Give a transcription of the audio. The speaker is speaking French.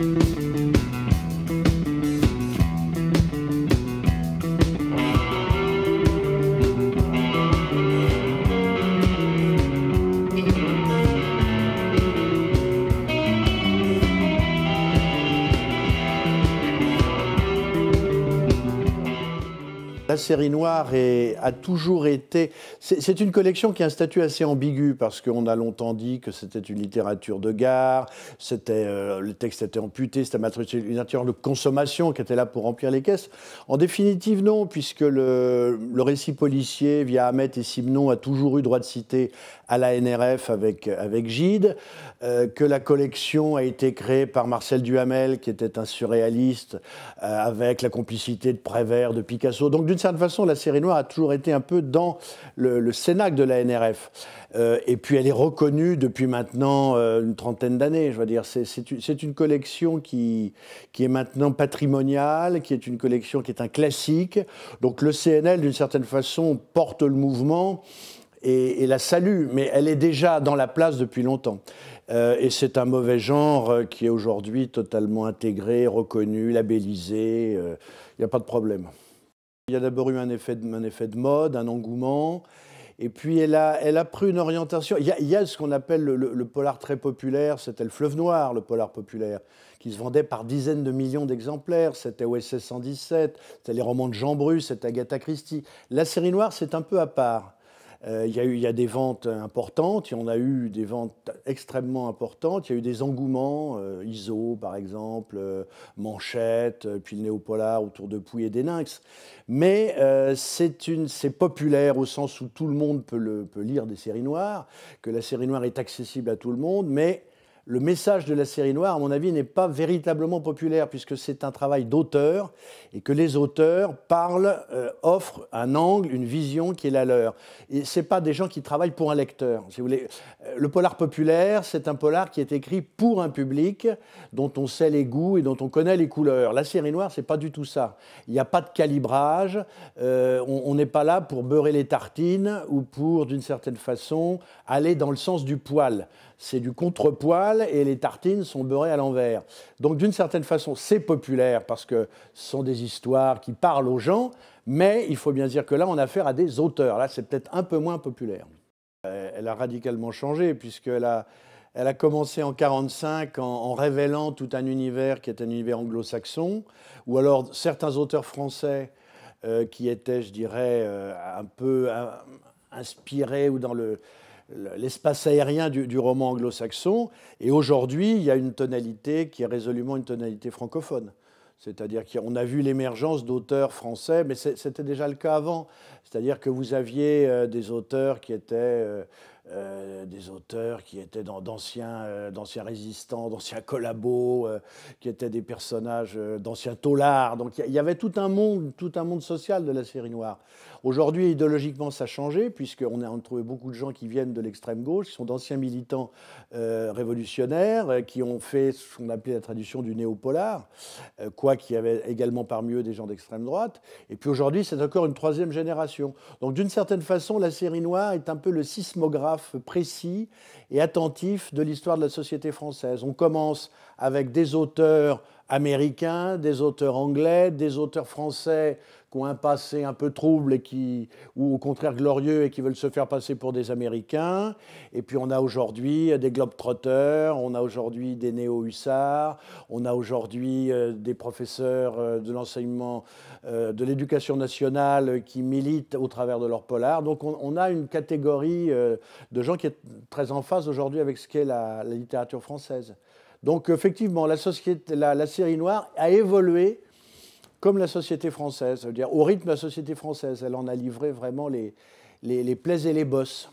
Música hum. La série noire a toujours été. C'est une collection qui a un statut assez ambigu parce qu'on a longtemps dit que c'était une littérature de gare, c'était euh, le texte était amputé, c'était une littérature de consommation qui était là pour remplir les caisses. En définitive, non, puisque le, récit policier via Ahmet et Simon a toujours eu droit de citer à la NRF avec, avec Gide, euh, que la collection a été créée par Marcel Duhamel, qui était un surréaliste, euh, avec la complicité de Prévert, de Picasso. Donc, d'une certaine façon, la série noire a toujours été un peu dans le, le Sénac de la NRF. Euh, et puis elle est reconnue depuis maintenant euh, une trentaine d'années, je veux dire. C'est une collection qui, est maintenant patrimoniale, qui est une collection qui est un classique. Donc le CNL, d'une certaine façon, porte le mouvement. Et, la salue, mais elle est déjà dans la place depuis longtemps. Euh, et c'est un mauvais genre qui est aujourd'hui totalement intégré, reconnu, labellisé. Il n'y a pas de problème. Il y a d'abord eu un effet, de, un effet de mode, un engouement. Et puis elle a, elle a pris une orientation. Il y a, ce qu'on appelle le, polar très populaire, c'était le fleuve noir, le polar populaire, qui se vendait par dizaines de millions d'exemplaires. C'était OSS 117, c'était les romans de Jean Bruce, c'était Agatha Christie. La série noire, c'est un peu à part. Euh, il y, a eu, des ventes importantes, il y en a eu des ventes extrêmement importantes, il y a eu des engouements, euh, ISO par exemple, euh, Manchette, puis le Néopolar autour de Pouille et des Mais c'est populaire au sens où tout le monde peut, le, peut lire des séries noires, que la série noire est accessible à tout le monde, mais le message de la série noire, à mon avis, n'est pas véritablement populaire, puisque c'est un travail d'auteur, et que les auteurs parlent, euh, offrent un angle, une vision qui est la leur. Et ce pas des gens qui travaillent pour un lecteur. Euh, le polar populaire, c'est un polar qui est écrit pour un public, dont on sait les goûts et dont on connaît les couleurs. La série noire, c'est pas du tout ça. Il n'y a pas de calibrage, euh, on n'est pas là pour beurrer les tartines, ou pour, d'une certaine façon, aller dans le sens du poil. C'est du contrepoil et les tartines sont beurrées à l'envers. Donc d'une certaine façon, c'est populaire parce que ce sont des histoires qui parlent aux gens, mais il faut bien dire que là, on a affaire à des auteurs. Là, c'est peut-être un peu moins populaire. Euh, elle a radicalement changé puisqu'elle a, elle a commencé en 1945 en, révélant tout un univers qui est un univers anglo-saxon, ou alors certains auteurs français euh, qui étaient, je dirais, euh, un peu inspirés ou dans le, l'espace aérien du, roman anglo-saxon. Et aujourd'hui, il y a une tonalité qui est résolument une tonalité francophone. C'est-à-dire qu'on a vu l'émergence d'auteurs français, mais c'était déjà le cas avant. C'est-à-dire que vous aviez euh, des auteurs qui étaient euh, euh, des auteurs qui étaient euh, d'anciens résistants, d'anciens collabos, euh, qui étaient des personnages d'anciens taulards. Donc il y, avait tout un monde, tout un monde social de la série noire. Aujourd'hui, idéologiquement, ça a changé, puisqu'on a trouvé beaucoup de gens qui viennent de l'extrême gauche, qui sont d'anciens militants révolutionnaires, qui ont fait ce qu'on appelait la traduction du néo-polar, quoi qu'il y avait également parmi eux des gens d'extrême droite. Et puis aujourd'hui, c'est encore une troisième génération. Donc d'une certaine façon, la série noire est un peu le sismographe précis et attentif de l'histoire de la société française. On commence avec des auteurs américains, des auteurs anglais, des auteurs français qui ont un passé un peu trouble et qui, ou au contraire glorieux et qui veulent se faire passer pour des Américains. Et puis on a aujourd'hui euh, des globetrotters, on a aujourd'hui des néo-hussards, on a aujourd'hui euh, des professeurs euh, de l'enseignement, de l'éducation nationale qui militent au travers de leur polar. Donc on, a une catégorie de gens qui est très en phase aujourd'hui avec ce qu'est la littérature française. Donc effectivement, la, série noire a évolué comme la société française, c'est-à-dire au rythme de la société française. Elle en a livré vraiment les, les, les et les bosses.